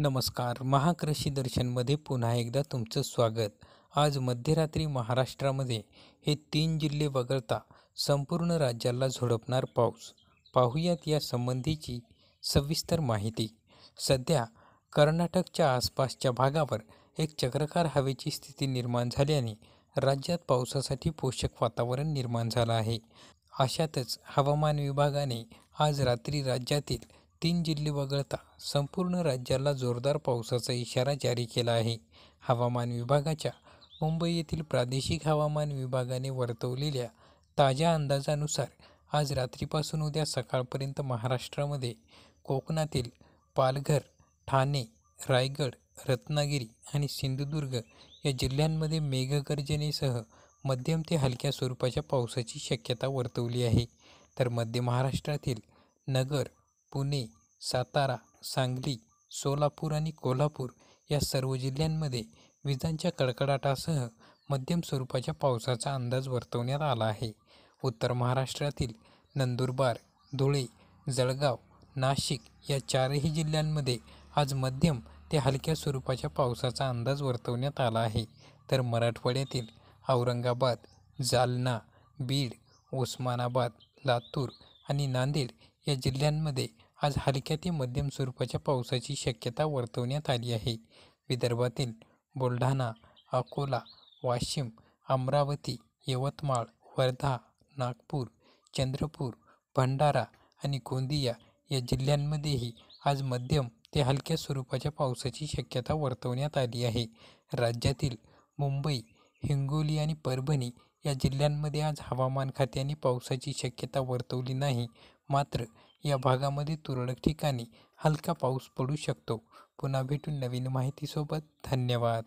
नमस्कार महाकृषी दर्शनमध्ये पुन्हा एकदा तुमचं स्वागत आज मध्यरात्री महाराष्ट्रामध्ये हे तीन जिल्हे वगळता संपूर्ण राज्याला झोडपणार पाऊस पाहुयात या संबंधीची सविस्तर माहिती सध्या कर्नाटकच्या आसपासच्या भागावर एक चक्रकार हवेची स्थिती निर्माण झाल्याने राज्यात पावसासाठी पोषक वातावरण निर्माण झालं आहे अशातच हवामान विभागाने आज रात्री राज्यातील तीन जिल्हे वगळता संपूर्ण राज्याला जोरदार पावसाचा इशारा जारी केला आहे हवामान विभागाच्या मुंबई येथील प्रादेशिक हवामान विभागाने वर्तवलेल्या ताज्या अंदाजानुसार आज रात्रीपासून उद्या सकाळपर्यंत महाराष्ट्रामध्ये कोकणातील पालघर ठाणे रायगड रत्नागिरी आणि सिंधुदुर्ग या जिल्ह्यांमध्ये मेघगर्जनेसह मध्यम ते हलक्या स्वरूपाच्या पावसाची शक्यता वर्तवली आहे तर मध्य महाराष्ट्रातील नगर पुणे सातारा सांगली सोलापूर आणि कोल्हापूर या सर्व जिल्ह्यांमध्ये विजांच्या कडकडाटासह मध्यम स्वरूपाच्या पावसाचा अंदाज वर्तवण्यात आला आहे उत्तर महाराष्ट्रातील नंदुरबार धुळे जळगाव नाशिक या चारही जिल्ह्यांमध्ये आज मध्यम ते हलक्या स्वरूपाच्या पावसाचा अंदाज वर्तवण्यात आला आहे तर मराठवाड्यातील औरंगाबाद जालना बीड उस्मानाबाद लातूर आणि नांदेड या जिल्ह्यांमध्ये आज हलक्या ते मध्यम स्वरूपाच्या पावसाची शक्यता वर्तवण्यात आली आहे विदर्भातील बुलढाणा अकोला वाशिम अमरावती यवतमाळ वर्धा नागपूर चंद्रपूर भंडारा आणि गोंदिया या जिल्ह्यांमध्येही आज मध्यम ते हलक्या स्वरूपाच्या पावसाची शक्यता वर्तवण्यात आली आहे राज्यातील मुंबई हिंगोली आणि परभणी या जिल्ह्यांमध्ये आज हवामान खात्याने पावसाची शक्यता वर्तवली नाही मात्र या भागामध्ये तुरळक ठिकाणी हलका पाऊस पडू शकतो पुन्हा भेटून नवीन माहितीसोबत धन्यवाद